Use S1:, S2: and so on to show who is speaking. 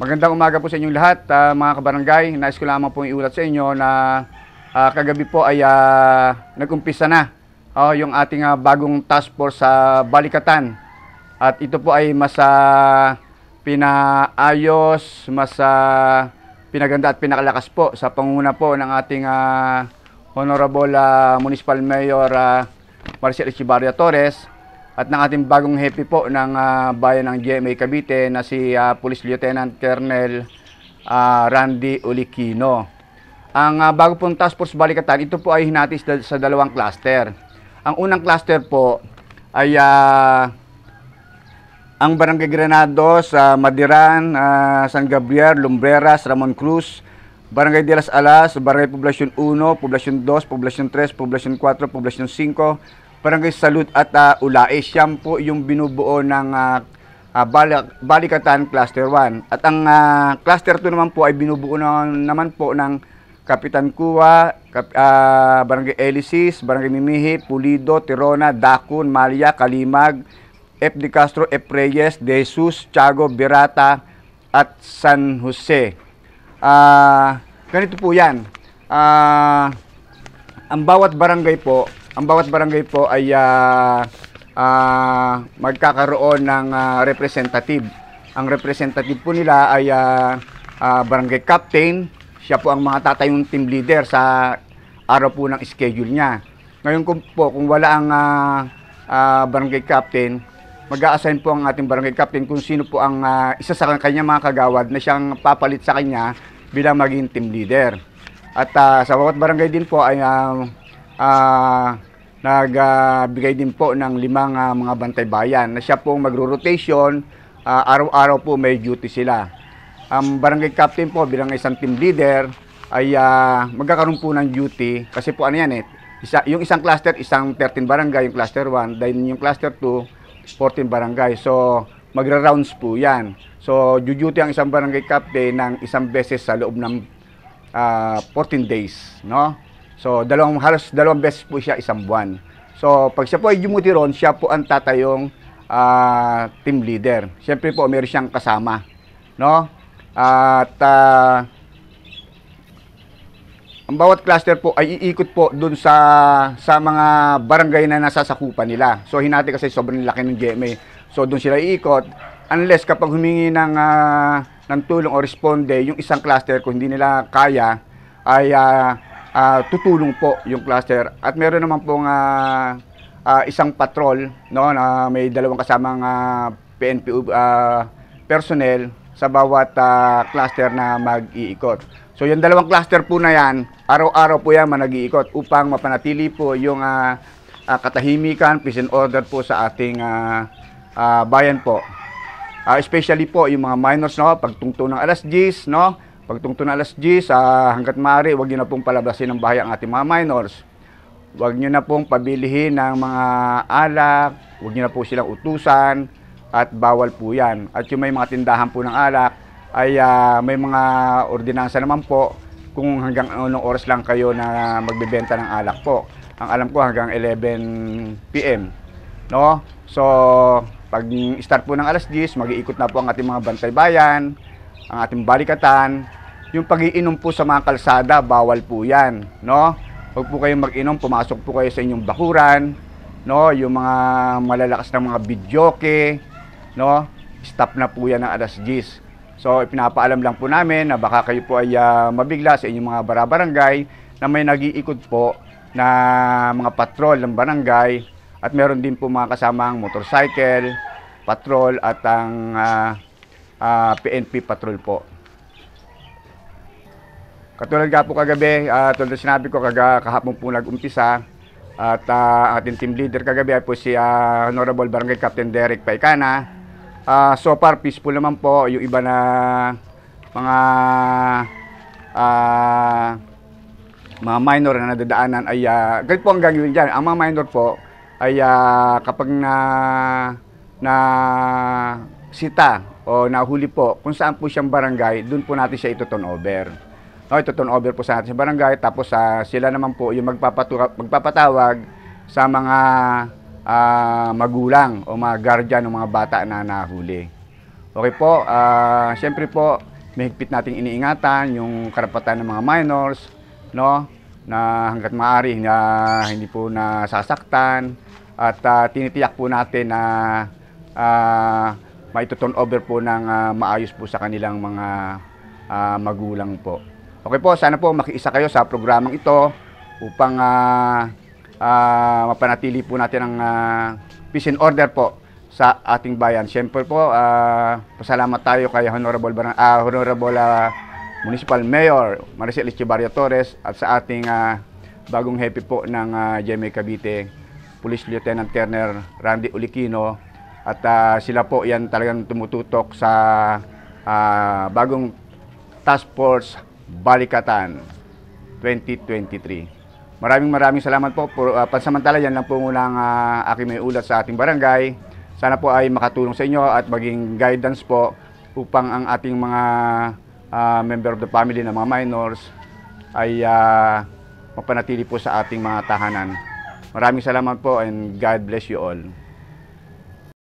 S1: Magandang umaga po sa inyong lahat, uh, mga kabarangay. Nais ko lamang pong iulat sa inyo na uh, kagabi po ay uh, nag-umpisa na uh, yung ating uh, bagong task force sa uh, Balikatan. At ito po ay mas uh, pinaayos, mas uh, pinaganda at pinakalakas po sa panguna po ng ating uh, Honorable uh, Municipal Mayor uh, Marcel Echibaria Torres at ng ating bagong hepe po ng uh, bayan ng GMA Cavite na si uh, Police Lieutenant Colonel uh, Randy Ulikino. Ang uh, bago pong Task Force Balikatan, ito po ay hinati sa, dalawang cluster. Ang unang cluster po ay uh, ang Barangay Granados, uh, Madiran, uh, San Gabriel, Lumbreras, Ramon Cruz, Barangay de las Alas, Barangay Poblacion 1, Poblacion 2, Poblacion 3, Poblacion 4, Poblacion 5, Barangay Salud at uh, Ulae. Siyam po yung binubuo ng uh, ah, ah, Balik Balikatan Cluster 1. At ang uh, Cluster 2 naman po ay binubuo na, naman po ng Kapitan Kuwa, Kap, uh, Barangay Elisis, Barangay Mimihi, Pulido, Tirona, Dakun, Malia, Kalimag, F. De Castro, F. Reyes, De Jesus, Chago, Berata, at San Jose. Uh, ganito po yan. Uh, ang bawat barangay po ang bawat barangay po ay uh, uh, magkakaroon ng uh, representative. Ang representative po nila ay uh, uh, barangay captain. Siya po ang mga team leader sa araw po ng schedule niya. Ngayon kung po, kung wala ang uh, uh, barangay captain, mag-a-assign po ang ating barangay captain kung sino po ang uh, isa sa kanya mga kagawad na siyang papalit sa kanya bilang maging team leader. At uh, sa bawat barangay din po ay uh, uh, nagbigay uh, din po ng limang uh, mga bantay bayan na siya pong magro-rotation, uh, araw-araw po may duty sila. Ang um, barangay captain po bilang isang team leader ay uh, magkakaroon po ng duty kasi po ano yan eh, isa, yung isang cluster, isang 13 barangay, yung cluster 1, then yung cluster 2, 14 barangay. So, magra-rounds po yan. So, duty ang isang barangay captain ng isang beses sa loob ng uh, 14 days, no? So, dalawang, halos dalawang beses po siya isang buwan. So, pag siya po ay dumuti ron, siya po ang tatayong uh, team leader. Siyempre po, meron siyang kasama. No? At uh, ang bawat cluster po ay iikot po dun sa, sa mga barangay na nasasakupan nila. So, hinati kasi sobrang laki ng GMA. So, dun sila iikot. Unless kapag humingi ng, uh, ng tulong o responde, yung isang cluster, kung hindi nila kaya, ay uh, uh, tutulong po yung cluster. At meron naman pong uh, uh, isang patrol no, na may dalawang kasamang uh, PNP uh, personnel sa bawat uh, cluster na mag-iikot. So yung dalawang cluster po na yan, araw-araw po yan managiikot upang mapanatili po yung uh, uh, katahimikan, peace and order po sa ating uh, uh, bayan po. Uh, especially po yung mga minors no, pagtungto ng alas 10 no, Pagtungtong alas 10, ah, hanggat maaari, huwag nyo na pong palabasin ng bahay ang ating mga minors. Huwag nyo na pong pabilihin ng mga alak, huwag nyo na po silang utusan, at bawal po yan. At yung may mga tindahan po ng alak, ay ah, may mga ordinansa naman po kung hanggang anong oras lang kayo na magbebenta ng alak po. Ang alam ko hanggang 11 p.m. No? So, pag start po ng alas 10, mag-iikot na po ang ating mga bantay bayan, ang ating balikatan, yung pagiinom po sa mga kalsada, bawal po yan, no? Huwag po kayong mag-inom, pumasok po kayo sa inyong bakuran, no? Yung mga malalakas na mga bidyoke, no? Stop na po yan ng alas 10. So, ipinapaalam lang po namin na baka kayo po ay uh, mabigla sa inyong mga barabarangay na may nagiikot po na mga patrol ng barangay at meron din po mga kasamang motorcycle, patrol at ang uh, ah, uh, ah, PNP patrol po. Katulad nga po kagabi, uh, tulad na sinabi ko, kaga, kahapon po nag-umpisa, at uh, ating team leader kagabi ay po si uh, Honorable Barangay Captain Derek Paikana. Uh, so far, peaceful naman po yung iba na mga uh, mga minor na nadadaanan ay uh, ganito po ang gagawin dyan. Ang mga minor po ay uh, kapag na na sita o nahuli po kung saan po siyang barangay, doon po natin siya ito turn over no, oh, ito over po sa ating barangay. Tapos uh, sila naman po yung magpapatura, magpapatawag sa mga uh, magulang o mga guardian ng mga bata na nahuli. Okay po, uh, siyempre po, mahigpit nating iniingatan yung karapatan ng mga minors, no? na hanggat maaari na hindi po nasasaktan at uh, tinitiyak po natin na uh, maituturn over po ng uh, maayos po sa kanilang mga uh, magulang po. Okay po, sana po makiisa kayo sa programang ito upang uh, uh, mapanatili po natin ang uh, peace and order po sa ating bayan. Siyempre po, uh, pasalamat tayo kay Honorable, Baran uh, Honorable uh, Municipal Mayor Maricel Echebarria Torres at sa ating uh, bagong happy po ng uh, GMA Cavite, Police Lieutenant Colonel Randy Ulikino at uh, sila po yan talagang tumututok sa uh, bagong task force Balikatan 2023. Maraming maraming salamat po. uh, pansamantala yan lang po muna ang uh, aking may ulat sa ating barangay. Sana po ay makatulong sa inyo at maging guidance po upang ang ating mga uh, member of the family na mga minors ay uh, mapanatili po sa ating mga tahanan. Maraming salamat po and God bless you all.